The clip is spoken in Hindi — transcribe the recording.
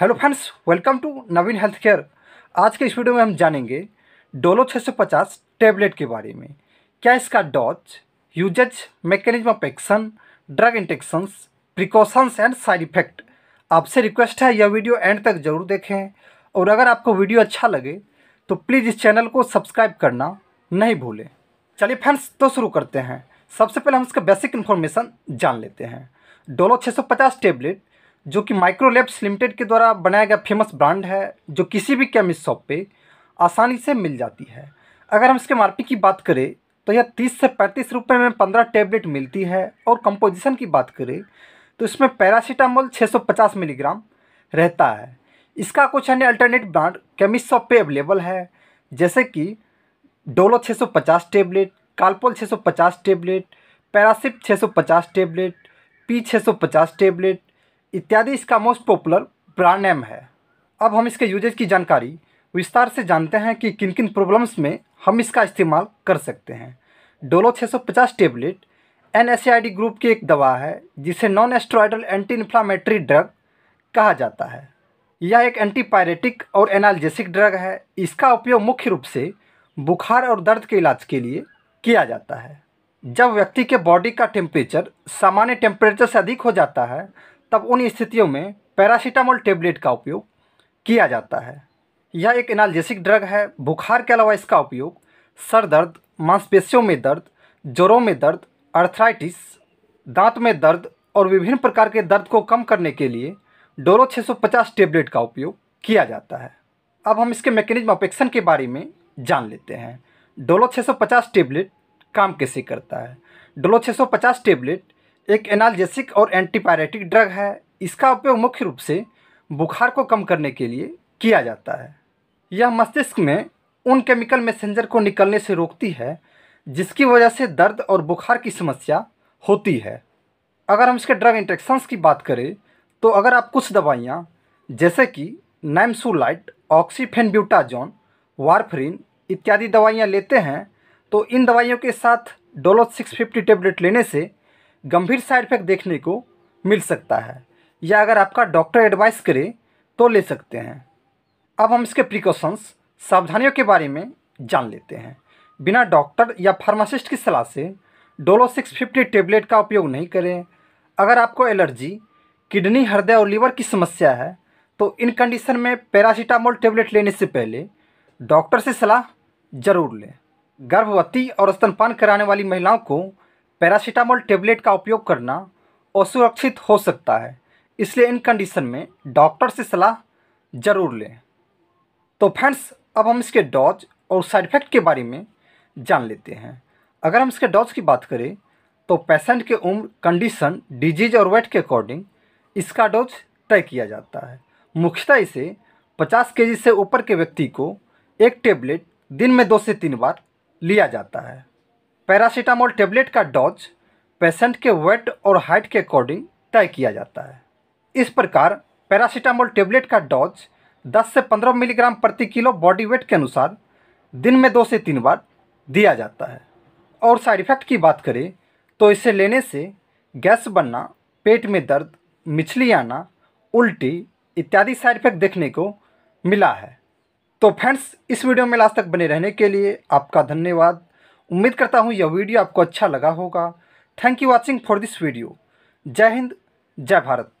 hello friends welcome to Naveen health care आज के इस वीडियो में हम जानेंगे डोलो 650 टैबलेट के बारे में क्या इसका dose uses mechanism of action drug interactions precautions and side effect आपसे रिक्वेस्ट है यह वीडियो एंड तक जरूर देखें और अगर आपको वीडियो अच्छा लगे तो प्लीज़ इस चैनल को सब्सक्राइब करना नहीं भूलें चलिए फ्रेंड्स तो शुरू करते हैं सबसे पहले हम इसका बेसिक इन्फॉर्मेशन जान लेते हैं डोलो छः टैबलेट जो कि माइक्रोलैब्स लिमिटेड के द्वारा बनाया गया फेमस ब्रांड है जो किसी भी केमिस्ट शॉप पे आसानी से मिल जाती है अगर हम इसके एम की बात करें तो यह तीस से पैंतीस रुपये में पंद्रह टेबलेट मिलती है और कंपोजिशन की बात करें तो इसमें पैरासीटामोल 650 मिलीग्राम रहता है इसका कुछ अन्य अल्टरनेट ब्रांड केमिस्ट शॉप पे अवेलेबल है जैसे कि Dolo 650 tablet Calpol 650 tablet Paracip 650 tablet P 650 tablet इत्यादि इसका मोस्ट पॉपुलर ब्रांड नेम है अब हम इसके यूजेज की जानकारी विस्तार से जानते हैं कि किन किन प्रॉब्लम्स में हम इसका इस्तेमाल कर सकते हैं डोलो 650 टेबलेट एन ग्रुप की एक दवा है जिसे non steroidal anti inflammatory drug कहा जाता है यह एक एंटीपायरेटिक और एनाल्जेसिक ड्रग है इसका उपयोग मुख्य रूप से बुखार और दर्द के इलाज के लिए किया जाता है जब व्यक्ति के बॉडी का टेम्परेचर सामान्य टेम्परेचर से अधिक हो जाता है तब उन स्थितियों में पैरासीटामोल टेबलेट का उपयोग किया जाता है यह एक एनाल्जेसिक ड्रग है बुखार के अलावा इसका उपयोग सर दर्द मांसपेशियों में दर्द जोरों में दर्द अर्थराइटिस दांत में दर्द और विभिन्न प्रकार के दर्द को कम करने के लिए डोरो 650 टेबलेट का उपयोग किया जाता है अब हम इसके मैकेनिज्म ऑफ एक्शन के बारे में जान लेते हैं डोलो 650 टेबलेट काम कैसे करता है डोलो 650 टेबलेट एक एनाल्जेसिक और एंटीपायरेटिक ड्रग है इसका उपयोग मुख्य रूप से बुखार को कम करने के लिए किया जाता है यह मस्तिष्क में उन केमिकल मैसेंजर को निकलने से रोकती है जिसकी वजह से दर्द और बुखार की समस्या होती है अगर हम इसके ड्रग इंटेक्शंस की बात करें तो अगर आप कुछ दवाइयाँ जैसे कि नैमसूलाइट ऑक्सीफेनब्यूटाजोन वारफरीन इत्यादि दवाइयाँ लेते हैं तो इन दवाइयों के साथ डोलो सिक्स फिफ्टी टेबलेट लेने से गंभीर साइड इफेक्ट देखने को मिल सकता है या अगर आपका डॉक्टर एडवाइस करे तो ले सकते हैं अब हम इसके प्रिकॉशंस सावधानियों के बारे में जान लेते हैं बिना डॉक्टर या फार्मासिस्ट की सलाह से डोलो सिक्स फिफ्टी टेबलेट का उपयोग नहीं करें अगर आपको एलर्जी किडनी हृदय और लीवर की समस्या है तो इन कंडीशन में पैरासीटामोल टेबलेट लेने से पहले डॉक्टर से सलाह ज़रूर लें गर्भवती और स्तनपान कराने वाली महिलाओं को पैरासीटामोल टेबलेट का उपयोग करना असुरक्षित हो सकता है इसलिए इन कंडीशन में डॉक्टर से सलाह ज़रूर लें तो फ्रेंड्स अब हम इसके डॉज और साइड इफ़ेक्ट के बारे में जान लेते हैं अगर हम इसके डॉज की बात करें तो पेशेंट के उम्र कंडीशन डिजीज और वेट के अकॉर्डिंग इसका डोज तय किया जाता है मुख्यतः इसे 50 केजी से ऊपर के व्यक्ति को एक टेबलेट दिन में दो से तीन बार लिया जाता है पैरासीटामोल टेबलेट का डोज पेशेंट के वेट और हाइट के अकॉर्डिंग तय किया जाता है इस प्रकार पैरासीटामोल टेबलेट का डोज 10 से 15 मिलीग्राम प्रति किलो बॉडी वेट के अनुसार दिन में दो से तीन बार दिया जाता है और साइड इफ़ेक्ट की बात करें तो इसे लेने से गैस बनना पेट में दर्द मिछली आना उल्टी इत्यादि साइड इफ़ेक्ट देखने को मिला है तो फ्रेंड्स इस वीडियो में लास्ट तक बने रहने के लिए आपका धन्यवाद उम्मीद करता हूँ यह वीडियो आपको अच्छा लगा होगा thank you watching for this video जय हिंद जय भारत